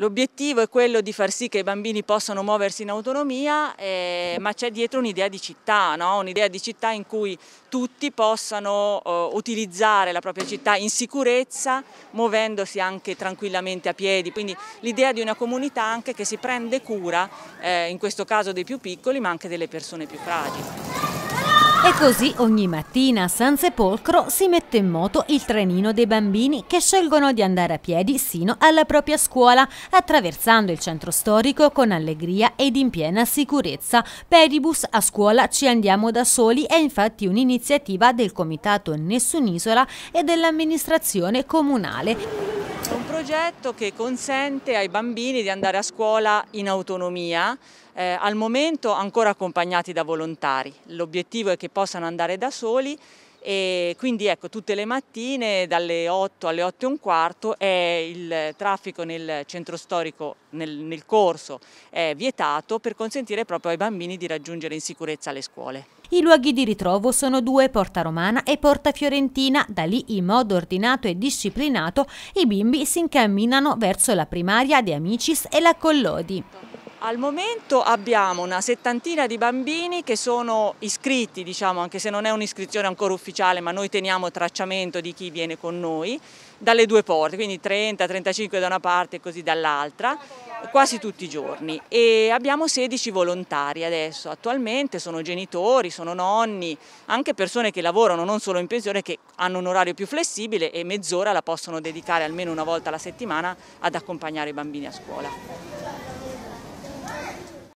L'obiettivo è quello di far sì che i bambini possano muoversi in autonomia, eh, ma c'è dietro un'idea di città, no? un'idea di città in cui tutti possano eh, utilizzare la propria città in sicurezza, muovendosi anche tranquillamente a piedi. Quindi l'idea di una comunità anche che si prende cura, eh, in questo caso dei più piccoli, ma anche delle persone più fragili. E così ogni mattina a San Sepolcro si mette in moto il trenino dei bambini che scelgono di andare a piedi sino alla propria scuola, attraversando il centro storico con allegria ed in piena sicurezza. Peribus a scuola ci andiamo da soli è infatti un'iniziativa del comitato Nessun'isola e dell'amministrazione comunale progetto che consente ai bambini di andare a scuola in autonomia, eh, al momento ancora accompagnati da volontari. L'obiettivo è che possano andare da soli e quindi ecco, tutte le mattine dalle 8 alle 8 e un quarto è il traffico nel centro storico, nel, nel corso, è vietato per consentire proprio ai bambini di raggiungere in sicurezza le scuole. I luoghi di ritrovo sono due, Porta Romana e Porta Fiorentina. Da lì, in modo ordinato e disciplinato, i bimbi si incamminano verso la primaria di Amicis e la Collodi. Al momento abbiamo una settantina di bambini che sono iscritti, diciamo, anche se non è un'iscrizione ancora ufficiale, ma noi teniamo tracciamento di chi viene con noi, dalle due porte, quindi 30-35 da una parte e così dall'altra, quasi tutti i giorni. E abbiamo 16 volontari adesso, attualmente sono genitori, sono nonni, anche persone che lavorano non solo in pensione, che hanno un orario più flessibile e mezz'ora la possono dedicare almeno una volta alla settimana ad accompagnare i bambini a scuola.